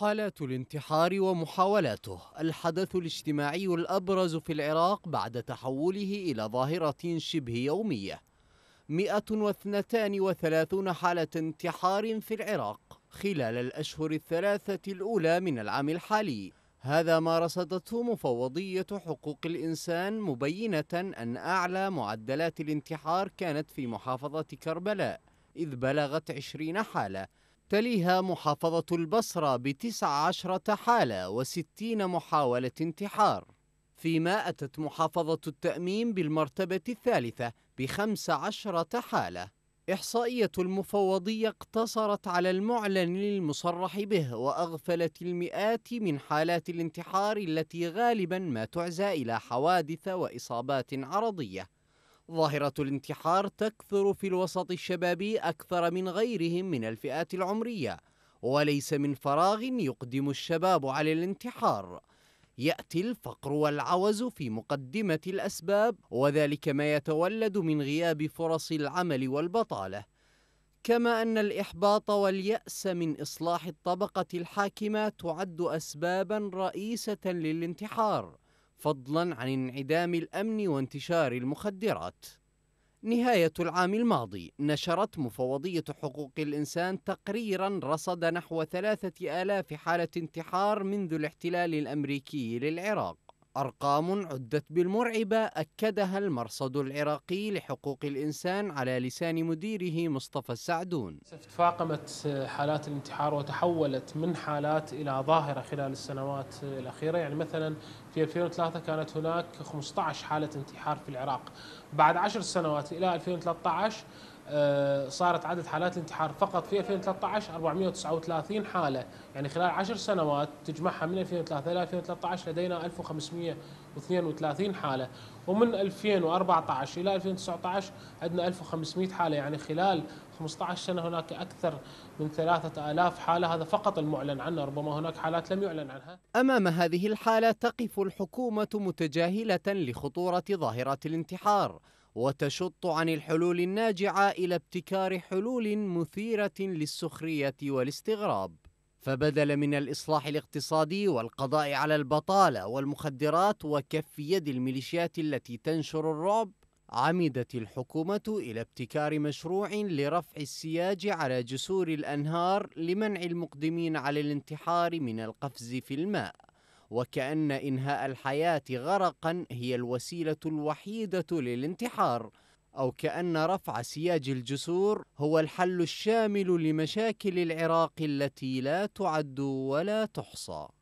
حالات الانتحار ومحاولاته الحدث الاجتماعي الأبرز في العراق بعد تحوله إلى ظاهرة شبه يومية 132 حالة انتحار في العراق خلال الأشهر الثلاثة الأولى من العام الحالي هذا ما رصدته مفوضية حقوق الإنسان مبينة أن أعلى معدلات الانتحار كانت في محافظة كربلاء إذ بلغت 20 حالة تليها محافظة البصرة بتسع عشرة حالة وستين محاولة انتحار فيما أتت محافظة التأميم بالمرتبة الثالثة بخمس عشرة حالة إحصائية المفوضية اقتصرت على المعلن المصرح به وأغفلت المئات من حالات الانتحار التي غالبا ما تعزى إلى حوادث وإصابات عرضية ظاهرة الانتحار تكثر في الوسط الشبابي أكثر من غيرهم من الفئات العمرية وليس من فراغ يقدم الشباب على الانتحار ياتي الفقر والعوز في مقدمه الاسباب وذلك ما يتولد من غياب فرص العمل والبطاله كما ان الاحباط والياس من اصلاح الطبقه الحاكمه تعد اسبابا رئيسه للانتحار فضلا عن انعدام الامن وانتشار المخدرات نهايه العام الماضي نشرت مفوضيه حقوق الانسان تقريرا رصد نحو ثلاثه الاف حاله انتحار منذ الاحتلال الامريكي للعراق أرقام عدت بالمرعبة أكدها المرصد العراقي لحقوق الإنسان على لسان مديره مصطفى السعدون تفاقمت حالات الانتحار وتحولت من حالات إلى ظاهرة خلال السنوات الأخيرة يعني مثلا في 2003 كانت هناك 15 حالة انتحار في العراق بعد 10 سنوات إلى 2013 آه، صارت عدد حالات الانتحار فقط في 2013 439 حالة يعني خلال 10 سنوات تجمعها من 2003 إلى 2013 لدينا 1532 حالة ومن 2014 إلى 2019 عندنا 1500 حالة يعني خلال 15 سنة هناك أكثر من 3000 حالة هذا فقط المعلن عنه ربما هناك حالات لم يعلن عنها أمام هذه الحالة تقف الحكومة متجاهلة لخطورة ظاهرة الانتحار وتشط عن الحلول الناجعة إلى ابتكار حلول مثيرة للسخرية والاستغراب فبدل من الإصلاح الاقتصادي والقضاء على البطالة والمخدرات وكف يد الميليشيات التي تنشر الرعب عمدت الحكومة إلى ابتكار مشروع لرفع السياج على جسور الأنهار لمنع المقدمين على الانتحار من القفز في الماء وكأن إنهاء الحياة غرقا هي الوسيلة الوحيدة للانتحار أو كأن رفع سياج الجسور هو الحل الشامل لمشاكل العراق التي لا تعد ولا تحصى